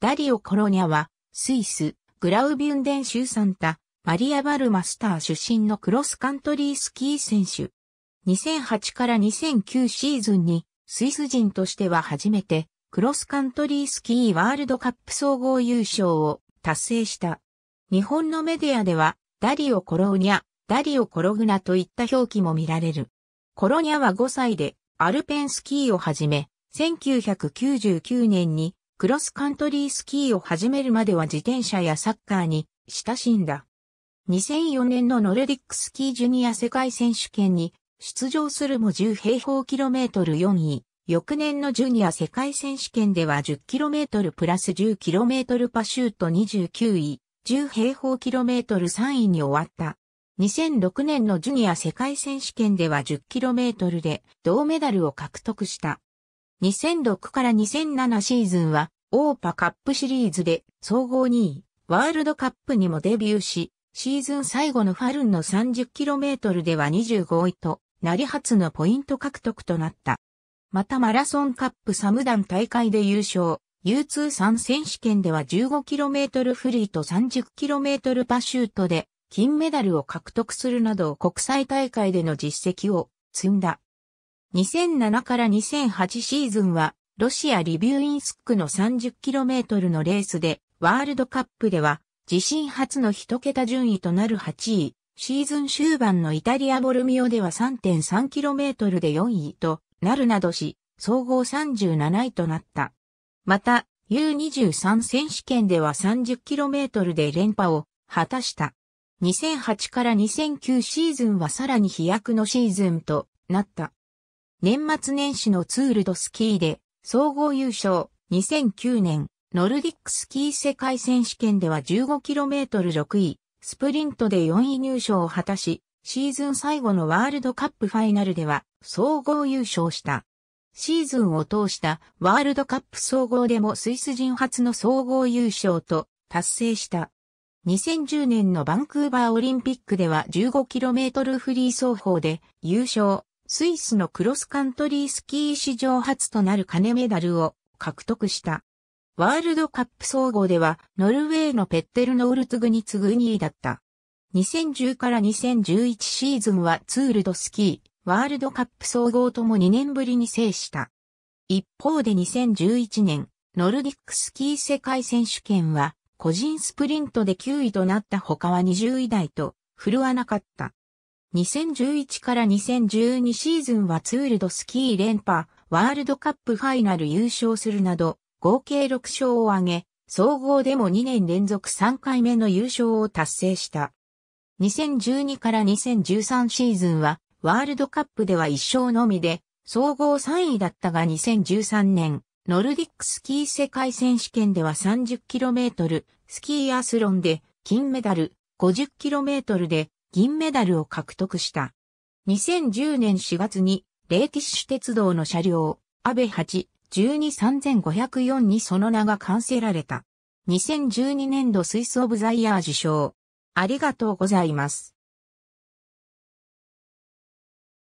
ダリオ・コロニャは、スイス、グラウビュンデン州サンタ、マリア・バルマスター出身のクロスカントリースキー選手。2008から2009シーズンに、スイス人としては初めて、クロスカントリースキーワールドカップ総合優勝を達成した。日本のメディアでは、ダリオ・コロニャ、ダリオ・コログナといった表記も見られる。コロニャは5歳で、アルペンスキーをはじめ、1999年にクロスカントリースキーを始めるまでは自転車やサッカーに親しんだ。2004年のノルディックスキージュニア世界選手権に出場するも10平方キロメートル4位。翌年のジュニア世界選手権では1 0トルプラス1 0トルパシュート29位、10平方キロメートル3位に終わった。2006年のジュニア世界選手権では1 0トルで銅メダルを獲得した。2006から2007シーズンは、オーパカップシリーズで総合2位、ワールドカップにもデビューし、シーズン最後のファルンの 30km では25位と、なり初のポイント獲得となった。またマラソンカップサムダン大会で優勝、U23 選手権では 15km フリーと 30km パシュートで金メダルを獲得するなど国際大会での実績を積んだ。2007から2008シーズンは、ロシアリビューインスクの 30km のレースで、ワールドカップでは、自身初の1桁順位となる8位、シーズン終盤のイタリアボルミオでは 3.3km で4位となるなどし、総合37位となった。また、U23 選手権では 30km で連覇を果たした。2008から2009シーズンはさらに飛躍のシーズンとなった。年末年始のツールドスキーで総合優勝。2009年、ノルディックスキー世界選手権では 15km6 位、スプリントで4位入賞を果たし、シーズン最後のワールドカップファイナルでは総合優勝した。シーズンを通したワールドカップ総合でもスイス人初の総合優勝と達成した。2010年のバンクーバーオリンピックでは 15km フリー走法で優勝。スイスのクロスカントリースキー史上初となる金メダルを獲得した。ワールドカップ総合では、ノルウェーのペッテル・ノールツグに次ぐ2位だった。2010から2011シーズンはツールドスキー、ワールドカップ総合とも2年ぶりに制した。一方で2011年、ノルディックスキー世界選手権は、個人スプリントで9位となった他は20位台と、振るわなかった。2011から2012シーズンはツールドスキー連覇、ワールドカップファイナル優勝するなど、合計6勝を挙げ、総合でも2年連続3回目の優勝を達成した。2012から2013シーズンは、ワールドカップでは1勝のみで、総合3位だったが2013年、ノルディックスキー世界選手権では 30km、スキーアスロンで金メダル、50km で銀メダルを獲得した。2010年4月に、レーティッシュ鉄道の車両、安倍8、123504にその名が冠せられた。2012年度スイスオブザイヤー受賞。ありがとうございます。